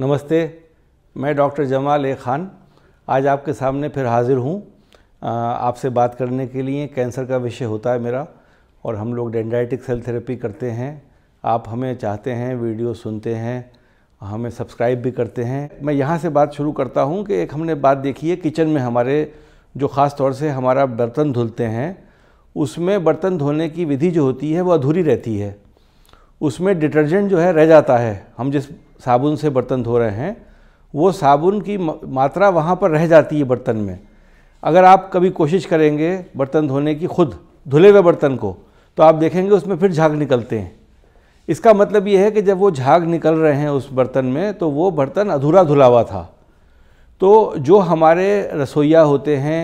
नमस्ते मैं डॉक्टर जमाल ए खान आज आपके सामने फिर हाज़िर हूँ आपसे बात करने के लिए कैंसर का विषय होता है मेरा और हम लोग डेंडाइटिक सेल थेरेपी करते हैं आप हमें चाहते हैं वीडियो सुनते हैं हमें सब्सक्राइब भी करते हैं मैं यहाँ से बात शुरू करता हूँ कि एक हमने बात देखी है किचन में हमारे जो ख़ास तौर से हमारा बर्तन धुलते हैं उसमें बर्तन धोने की विधि जो होती है वो अधूरी रहती है उसमें डिटर्जेंट जो है रह जाता है हम जिस साबुन से बर्तन धो रहे हैं वो साबुन की मात्रा वहाँ पर रह जाती है बर्तन में अगर आप कभी कोशिश करेंगे बर्तन धोने की खुद धुले हुए बर्तन को तो आप देखेंगे उसमें फिर झाग निकलते हैं इसका मतलब ये है कि जब वो झाग निकल रहे हैं उस बर्तन में तो वो बर्तन अधूरा धुला हुआ था तो जो हमारे रसोईया होते हैं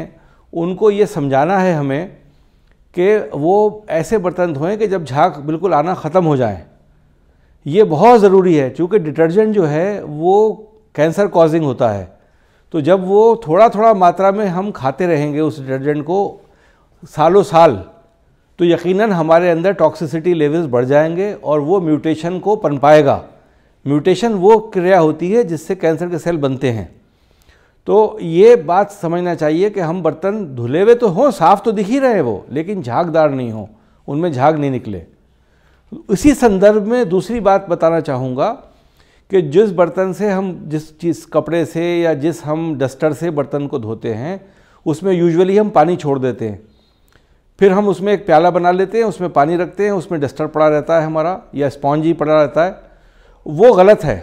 उनको ये समझाना है हमें कि वो ऐसे बर्तन धोएं कि जब झाग बिल्कुल आना ख़त्म हो जाए ये बहुत ज़रूरी है क्योंकि डिटर्जेंट जो है वो कैंसर कॉजिंग होता है तो जब वो थोड़ा थोड़ा मात्रा में हम खाते रहेंगे उस डिटर्जेंट को सालों साल तो यकीनन हमारे अंदर टॉक्सिसिटी लेवल्स बढ़ जाएंगे और वो म्यूटेशन को पनपाएगा म्यूटेशन वो क्रिया होती है जिससे कैंसर के सेल बनते हैं तो ये बात समझना चाहिए कि हम बर्तन धुले हुए तो हों साफ़ तो दिख ही रहे वो लेकिन झागदार नहीं हों उनमें झाग नहीं निकले इसी संदर्भ में दूसरी बात बताना चाहूँगा कि जिस बर्तन से हम जिस चीज़ कपड़े से या जिस हम डस्टर से बर्तन को धोते हैं उसमें यूजुअली हम पानी छोड़ देते हैं फिर हम उसमें एक प्याला बना लेते हैं उसमें पानी रखते हैं उसमें डस्टर पड़ा रहता है हमारा या स्पॉन्ज ही पड़ा रहता है वो गलत है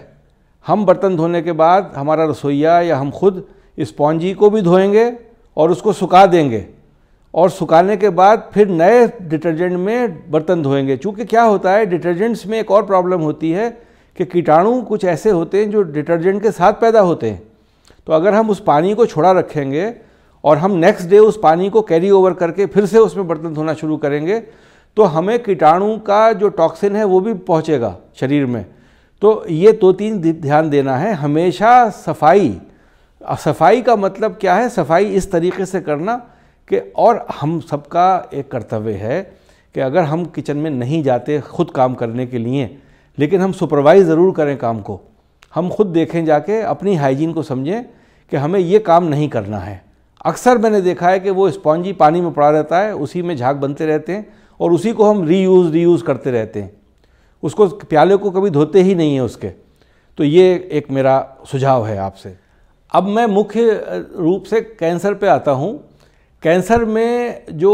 हम बर्तन धोने के बाद हमारा रसोईया या हम खुद स्पॉन्जी को भी धोएंगे और उसको सुखा देंगे और सुखाने के बाद फिर नए डिटर्जेंट में बर्तन धोएंगे क्योंकि क्या होता है डिटर्जेंट्स में एक और प्रॉब्लम होती है कि कीटाणु कुछ ऐसे होते हैं जो डिटर्जेंट के साथ पैदा होते हैं तो अगर हम उस पानी को छोड़ा रखेंगे और हम नेक्स्ट डे उस पानी को कैरी ओवर करके फिर से उसमें बर्तन धोना शुरू करेंगे तो हमें कीटाणु का जो टॉक्सिन है वो भी पहुँचेगा शरीर में तो ये दो तो तीन ध्यान देना है हमेशा सफाई सफाई का मतलब क्या है सफाई इस तरीके से करना कि और हम सबका एक कर्तव्य है कि अगर हम किचन में नहीं जाते खुद काम करने के लिए लेकिन हम सुपरवाइज़ ज़रूर करें काम को हम खुद देखें जाके अपनी हाइजीन को समझें कि हमें ये काम नहीं करना है अक्सर मैंने देखा है कि वो स्पॉन्जी पानी में पड़ा रहता है उसी में झाग बनते रहते हैं और उसी को हम रीयूज़ रीयूज़ करते रहते हैं उसको प्याले को कभी धोते ही नहीं है उसके तो ये एक मेरा सुझाव है आपसे अब मैं मुख्य रूप से कैंसर पे आता हूँ कैंसर में जो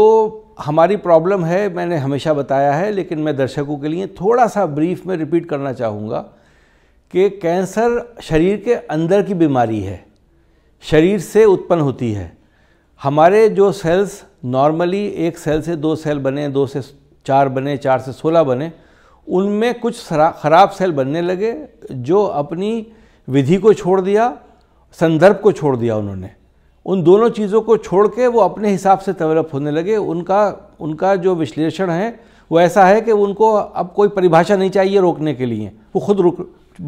हमारी प्रॉब्लम है मैंने हमेशा बताया है लेकिन मैं दर्शकों के लिए थोड़ा सा ब्रीफ में रिपीट करना चाहूँगा कि कैंसर शरीर के अंदर की बीमारी है शरीर से उत्पन्न होती है हमारे जो सेल्स नॉर्मली एक सेल से दो सेल बने दो से चार बने चार से सोलह बने उनमें कुछ ख़राब सेल बनने लगे जो अपनी विधि को छोड़ दिया संदर्भ को छोड़ दिया उन्होंने उन दोनों चीज़ों को छोड़ के वो अपने हिसाब से डेवलप होने लगे उनका उनका जो विश्लेषण है वो ऐसा है कि उनको अब कोई परिभाषा नहीं चाहिए रोकने के लिए वो खुद रुक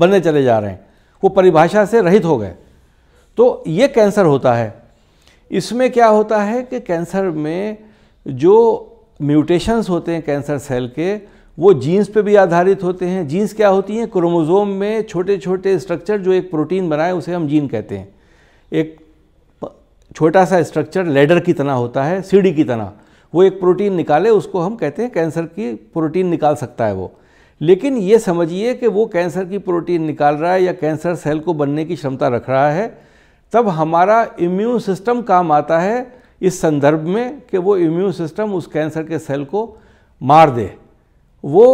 बनने चले जा रहे हैं वो परिभाषा से रहित हो गए तो ये कैंसर होता है इसमें क्या होता है कि कैंसर में जो म्यूटेशंस होते हैं कैंसर सेल के वो जीन्स पे भी आधारित होते हैं जीन्स क्या होती हैं क्रोमोज़ोम में छोटे छोटे स्ट्रक्चर जो एक प्रोटीन बनाए उसे हम जीन कहते हैं एक छोटा सा स्ट्रक्चर लेडर की तरह होता है सीढ़ी की तरह वो एक प्रोटीन निकाले उसको हम कहते हैं कैंसर की प्रोटीन निकाल सकता है वो लेकिन ये समझिए कि वो कैंसर की प्रोटीन निकाल रहा है या कैंसर सेल को बनने की क्षमता रख रहा है तब हमारा इम्यून सिस्टम काम आता है इस संदर्भ में कि वो इम्यून सिस्टम उस कैंसर के सेल को मार दे वो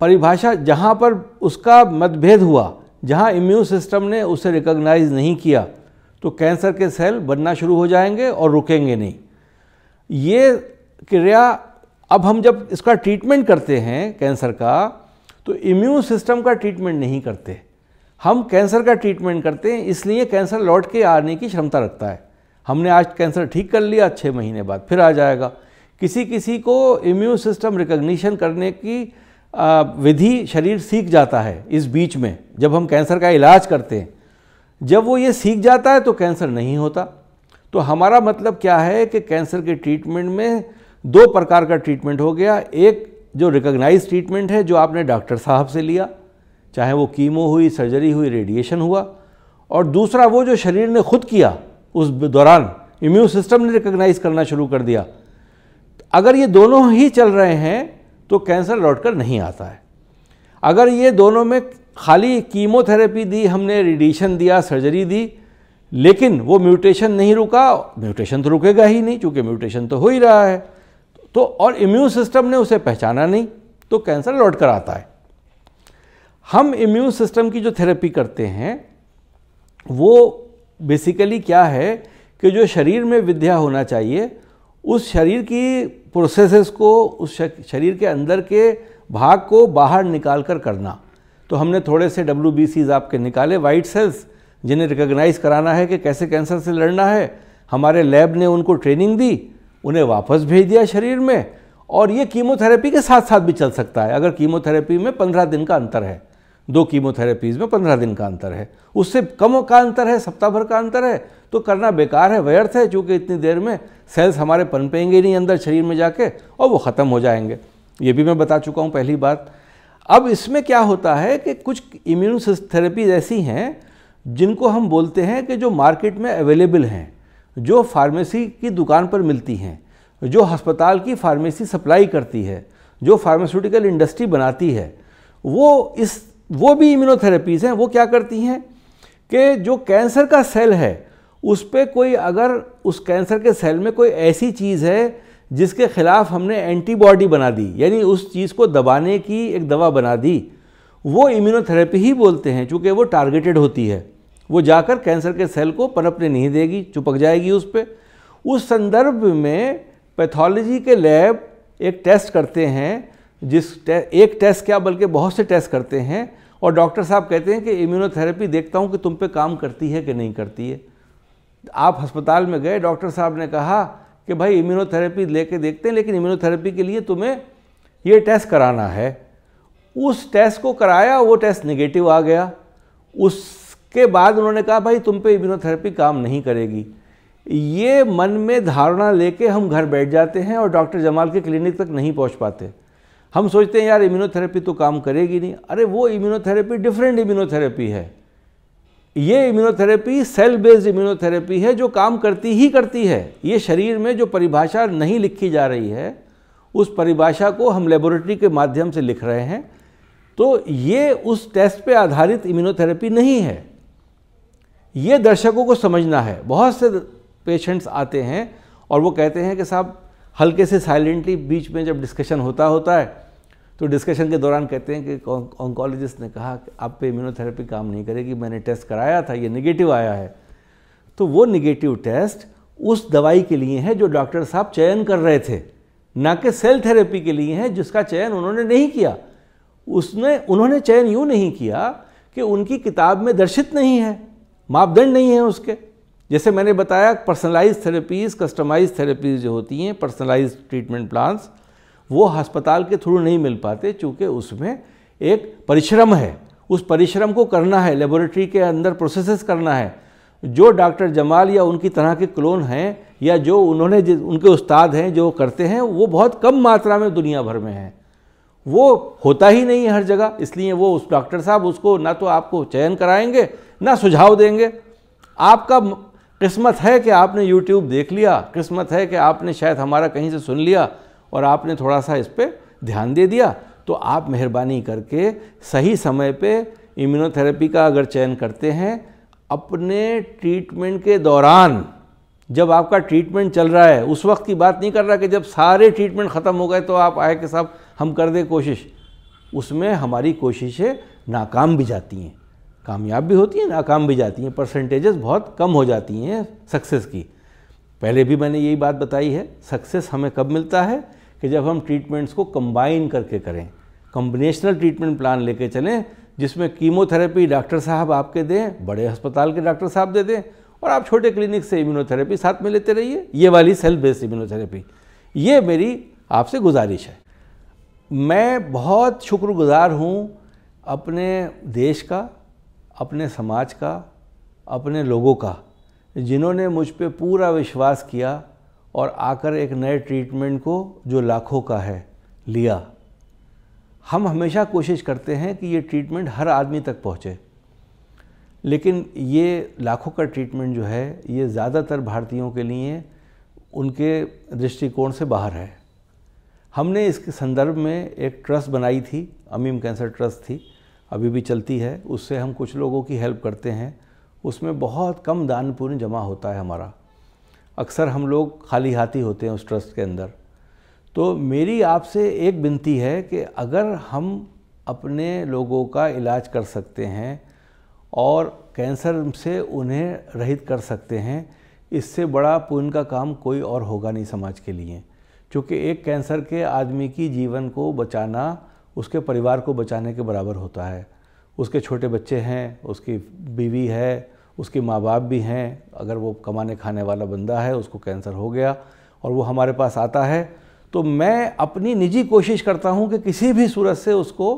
परिभाषा जहाँ पर उसका मतभेद हुआ जहाँ इम्यून सिस्टम ने उसे रिकॉग्नाइज नहीं किया तो कैंसर के सेल बनना शुरू हो जाएंगे और रुकेंगे नहीं ये क्रिया अब हम जब इसका ट्रीटमेंट करते हैं कैंसर का तो इम्यून सिस्टम का ट्रीटमेंट नहीं करते हम कैंसर का ट्रीटमेंट करते हैं इसलिए कैंसर लौट के आने की क्षमता रखता है हमने आज कैंसर ठीक कर लिया छः महीने बाद फिर आ जाएगा किसी किसी को इम्यून सिस्टम रिकग्निशन करने की विधि शरीर सीख जाता है इस बीच में जब हम कैंसर का इलाज करते हैं जब वो ये सीख जाता है तो कैंसर नहीं होता तो हमारा मतलब क्या है कि कैंसर के ट्रीटमेंट में दो प्रकार का ट्रीटमेंट हो गया एक जो रिकग्नाइज ट्रीटमेंट है जो आपने डॉक्टर साहब से लिया चाहे वो कीमो हुई सर्जरी हुई रेडिएशन हुआ और दूसरा वो जो शरीर ने खुद किया उस दौरान इम्यून सिस्टम ने रिकग्नाइज करना शुरू कर दिया अगर ये दोनों ही चल रहे हैं तो कैंसर लौट कर नहीं आता है अगर ये दोनों में खाली कीमोथेरेपी दी हमने रेडिएशन दिया सर्जरी दी लेकिन वो म्यूटेशन नहीं रुका म्यूटेशन तो रुकेगा ही नहीं चूँकि म्यूटेशन तो हो ही रहा है तो और इम्यून सिस्टम ने उसे पहचाना नहीं तो कैंसर लौट कर आता है हम इम्यून सिस्टम की जो थेरेपी करते हैं वो बेसिकली क्या है कि जो शरीर में विद्या होना चाहिए उस शरीर की प्रोसेसेस को उस शरीर के अंदर के भाग को बाहर निकाल कर करना तो हमने थोड़े से डब्ल्यू बी सीज आपके निकाले वाइट सेल्स जिन्हें रिकग्नाइज कराना है कि कैसे कैंसर से लड़ना है हमारे लैब ने उनको ट्रेनिंग दी उन्हें वापस भेज दिया शरीर में और ये कीमोथेरेपी के साथ साथ भी चल सकता है अगर कीमोथेरेपी में पंद्रह दिन का अंतर है दो कीमोथेरेपीज़ में पंद्रह दिन का अंतर है उससे कम का अंतर है सप्ताह भर का अंतर है तो करना बेकार है व्यर्थ है चूँकि इतनी देर में सेल्स हमारे पनपेंगे नहीं अंदर शरीर में जाके और वो ख़त्म हो जाएंगे ये भी मैं बता चुका हूँ पहली बात अब इसमें क्या होता है कि कुछ इम्यून थेरेपीज ऐसी हैं जिनको हम बोलते हैं कि जो मार्केट में अवेलेबल हैं जो फार्मेसी की दुकान पर मिलती हैं जो हस्पताल की फार्मेसी सप्लाई करती है जो फार्मास्यूटिकल इंडस्ट्री बनाती है वो इस वो भी इम्यूनोथेरेपीज़ हैं वो क्या करती हैं कि जो कैंसर का सेल है उस पर कोई अगर उस कैंसर के सेल में कोई ऐसी चीज़ है जिसके खिलाफ हमने एंटीबॉडी बना दी यानी उस चीज़ को दबाने की एक दवा बना दी वो इम्यूनोथेरेपी ही बोलते हैं चूँकि वो टारगेटेड होती है वो जाकर कैंसर के सेल को पनपने नहीं देगी चुपक जाएगी उस पर उस संदर्भ में पैथोलॉजी के लैब एक टेस्ट करते हैं जिस टे, एक टेस्ट क्या बल्कि बहुत से टेस्ट करते हैं और डॉक्टर साहब कहते हैं कि इम्यूनोथेरेपी देखता हूँ कि तुम पे काम करती है कि नहीं करती है आप अस्पताल में गए डॉक्टर साहब ने कहा कि भाई इम्यूनोथेरेपी लेके देखते हैं लेकिन इम्यूनोथेरेपी के लिए तुम्हें ये टेस्ट कराना है उस टेस्ट को कराया वो टेस्ट नेगेटिव आ गया उसके बाद उन्होंने कहा भाई तुम पे इम्यूनोथेरेपी काम नहीं करेगी ये मन में धारणा लेके हम घर बैठ जाते हैं और डॉक्टर जमाल के क्लिनिक तक नहीं पहुंच पाते हम सोचते हैं यार इम्यूनोथेरेपी तो काम करेगी नहीं अरे वो इम्यूनोथेरेपी डिफरेंट इम्यूनोथेरेपी है ये इम्यूनोथेरेपी सेल बेस्ड इम्यूनोथेरेपी है जो काम करती ही करती है ये शरीर में जो परिभाषा नहीं लिखी जा रही है उस परिभाषा को हम लेबोरेटरी के माध्यम से लिख रहे हैं तो ये उस टेस्ट पे आधारित इम्यूनोथेरेपी नहीं है ये दर्शकों को समझना है बहुत से पेशेंट्स आते हैं और वो कहते हैं कि साहब हल्के से साइलेंटली बीच में जब डिस्कशन होता होता है तो डिस्कशन के दौरान कहते हैं कि ऑन्कोलॉजिस्ट ने कहा कि आप पे इम्यूनोथेरेपी काम नहीं करेगी मैंने टेस्ट कराया था ये निगेटिव आया है तो वो निगेटिव टेस्ट उस दवाई के लिए है जो डॉक्टर साहब चयन कर रहे थे ना कि सेल थेरेपी के लिए है जिसका चयन उन्होंने नहीं किया उसने उन्होंने चयन यूँ नहीं किया कि उनकी किताब में दर्शित नहीं है मापदंड नहीं है उसके जैसे मैंने बताया पर्सनलाइज थेरेपीज़ कस्टमाइज थेरेपीज़ जो होती हैं पर्सनलाइज ट्रीटमेंट प्लान्स वो अस्पताल के थ्रू नहीं मिल पाते चूँकि उसमें एक परिश्रम है उस परिश्रम को करना है लेबोरेटरी के अंदर प्रोसेसेस करना है जो डॉक्टर जमाल या उनकी तरह के क्लोन हैं या जो उन्होंने उनके उस्ताद हैं जो करते हैं वो बहुत कम मात्रा में दुनिया भर में हैं वो होता ही नहीं है हर जगह इसलिए वो उस डॉक्टर साहब उसको ना तो आपको चयन कराएंगे ना सुझाव देंगे आपका किस्मत है कि आपने यूट्यूब देख लिया किस्मत है कि आपने शायद हमारा कहीं से सुन लिया और आपने थोड़ा सा इस पर ध्यान दे दिया तो आप मेहरबानी करके सही समय पे इम्यूनोथेरेपी का अगर चयन करते हैं अपने ट्रीटमेंट के दौरान जब आपका ट्रीटमेंट चल रहा है उस वक्त की बात नहीं कर रहा कि जब सारे ट्रीटमेंट ख़त्म हो गए तो आप आए कि साहब हम कर दें कोशिश उसमें हमारी कोशिशें नाकाम भी जाती हैं कामयाब भी होती हैं नाकाम भी जाती हैं परसेंटेजेस बहुत कम हो जाती हैं सक्सेस की पहले भी मैंने यही बात बताई है सक्सेस हमें कब मिलता है कि जब हम ट्रीटमेंट्स को कंबाइन करके करें कम्बिनेशनल ट्रीटमेंट प्लान लेके चलें जिसमें कीमोथेरेपी डॉक्टर साहब आपके दें बड़े अस्पताल के डॉक्टर साहब दे दें और आप छोटे क्लिनिक से इम्यूनोथेरेपी साथ में लेते रहिए ये वाली सेल बेस्ड इम्यूनोथेरेपी ये मेरी आपसे गुजारिश है मैं बहुत शुक्रगुजार हूँ अपने देश का अपने समाज का अपने लोगों का जिन्होंने मुझ पर पूरा विश्वास किया और आकर एक नए ट्रीटमेंट को जो लाखों का है लिया हम हमेशा कोशिश करते हैं कि ये ट्रीटमेंट हर आदमी तक पहुँचे लेकिन ये लाखों का ट्रीटमेंट जो है ये ज़्यादातर भारतीयों के लिए उनके दृष्टिकोण से बाहर है हमने इसके संदर्भ में एक ट्रस्ट बनाई थी अमीम कैंसर ट्रस्ट थी अभी भी चलती है उससे हम कुछ लोगों की हेल्प करते हैं उसमें बहुत कम दान पुण्य जमा होता है हमारा अक्सर हम लोग खाली हाथी होते हैं उस ट्रस्ट के अंदर तो मेरी आपसे एक विनती है कि अगर हम अपने लोगों का इलाज कर सकते हैं और कैंसर से उन्हें रहित कर सकते हैं इससे बड़ा पुण्य का काम कोई और होगा नहीं समाज के लिए क्योंकि एक कैंसर के आदमी की जीवन को बचाना उसके परिवार को बचाने के बराबर होता है उसके छोटे बच्चे हैं उसकी बीवी है उसके माँ बाप भी हैं अगर वो कमाने खाने वाला बंदा है उसको कैंसर हो गया और वो हमारे पास आता है तो मैं अपनी निजी कोशिश करता हूँ कि किसी भी सूरत से उसको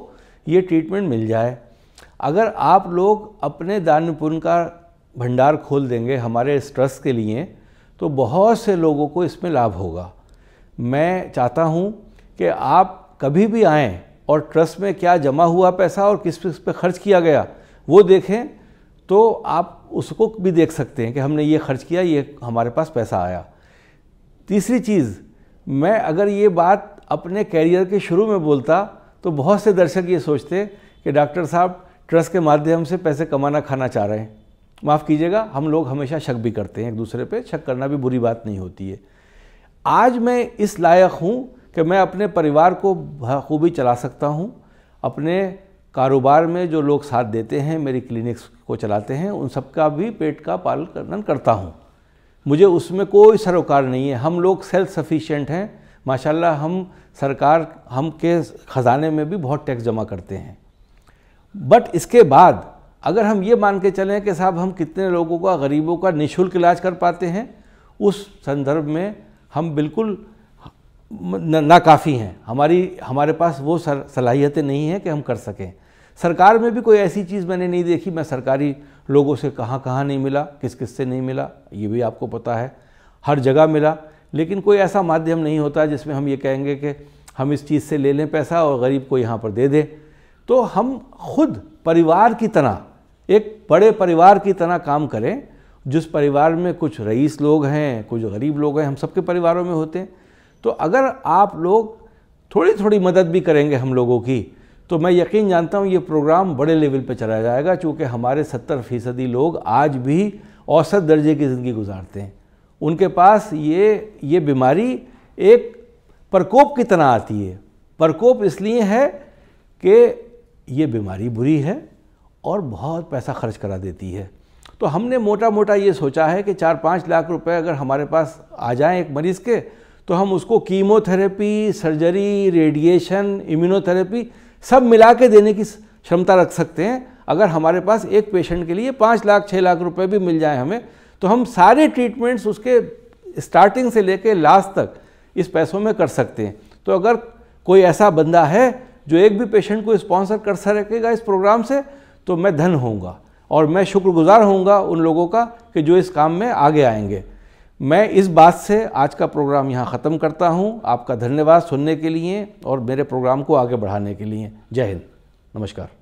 ये ट्रीटमेंट मिल जाए अगर आप लोग अपने दान पुण्य का भंडार खोल देंगे हमारे स्ट्रेस के लिए तो बहुत से लोगों को इसमें लाभ होगा मैं चाहता हूँ कि आप कभी भी आएँ और ट्रस्ट में क्या जमा हुआ पैसा और किस किस पे खर्च किया गया वो देखें तो आप उसको भी देख सकते हैं कि हमने ये खर्च किया ये हमारे पास पैसा आया तीसरी चीज़ मैं अगर ये बात अपने कैरियर के शुरू में बोलता तो बहुत से दर्शक ये सोचते कि डॉक्टर साहब ट्रस्ट के माध्यम से पैसे कमाना खाना चाह रहे हैं माफ़ कीजिएगा हम लोग हमेशा शक भी करते हैं एक दूसरे पे शक करना भी बुरी बात नहीं होती है आज मैं इस लायक हूँ कि मैं अपने परिवार को बखूबी चला सकता हूँ अपने कारोबार में जो लोग साथ देते हैं मेरी क्लिनिक्स को चलाते हैं उन सबका भी पेट का पालन करता हूँ मुझे उसमें कोई सरोकार नहीं है हम लोग सेल्फ सफिशेंट हैं माशाल्लाह हम सरकार हम के ख़जाने में भी बहुत टैक्स जमा करते हैं बट इसके बाद अगर हम ये मान के चलें कि साहब हम कितने लोगों का गरीबों का निःशुल्क इलाज कर पाते हैं उस संदर्भ में हम बिल्कुल नाकाफ़ी हैं हमारी हमारे पास वो सलाहियतें नहीं हैं कि हम कर सकें सरकार में भी कोई ऐसी चीज़ मैंने नहीं देखी मैं सरकारी लोगों से कहाँ कहाँ नहीं मिला किस किस से नहीं मिला ये भी आपको पता है हर जगह मिला लेकिन कोई ऐसा माध्यम नहीं होता जिसमें हम ये कहेंगे कि हम इस चीज़ से ले लें पैसा और गरीब को यहाँ पर दे दें तो हम खुद परिवार की तरह एक बड़े परिवार की तरह काम करें जिस परिवार में कुछ रईस लोग हैं कुछ गरीब लोग हैं हम सबके परिवारों में होते हैं तो अगर आप लोग थोड़ी थोड़ी मदद भी करेंगे हम लोगों की तो मैं यकीन जानता हूँ ये प्रोग्राम बड़े लेवल पर चला जाएगा चूँकि हमारे सत्तर फ़ीसदी लोग आज भी औसत दर्जे की ज़िंदगी गुजारते हैं उनके पास ये ये बीमारी एक प्रकोप की तरह आती है प्रकोप इसलिए है कि ये बीमारी बुरी है और बहुत पैसा खर्च करा देती है तो हमने मोटा मोटा ये सोचा है कि चार पाँच लाख रुपए अगर हमारे पास आ जाएं एक मरीज़ के तो हम उसको कीमोथेरेपी सर्जरी रेडिएशन इम्यूनोथेरेपी सब मिला के देने की क्षमता रख सकते हैं अगर हमारे पास एक पेशेंट के लिए पाँच लाख छः लाख रुपए भी मिल जाए हमें तो हम सारे ट्रीटमेंट्स उसके स्टार्टिंग से लेके लास्ट तक इस पैसों में कर सकते हैं तो अगर कोई ऐसा बंदा है जो एक भी पेशेंट को स्पॉन्सर कर सकेगा इस प्रोग्राम से तो मैं धन होऊंगा और मैं शुक्रगुजार होऊंगा उन लोगों का कि जो इस काम में आगे आएंगे मैं इस बात से आज का प्रोग्राम यहाँ ख़त्म करता हूँ आपका धन्यवाद सुनने के लिए और मेरे प्रोग्राम को आगे बढ़ाने के लिए जय हिंद नमस्कार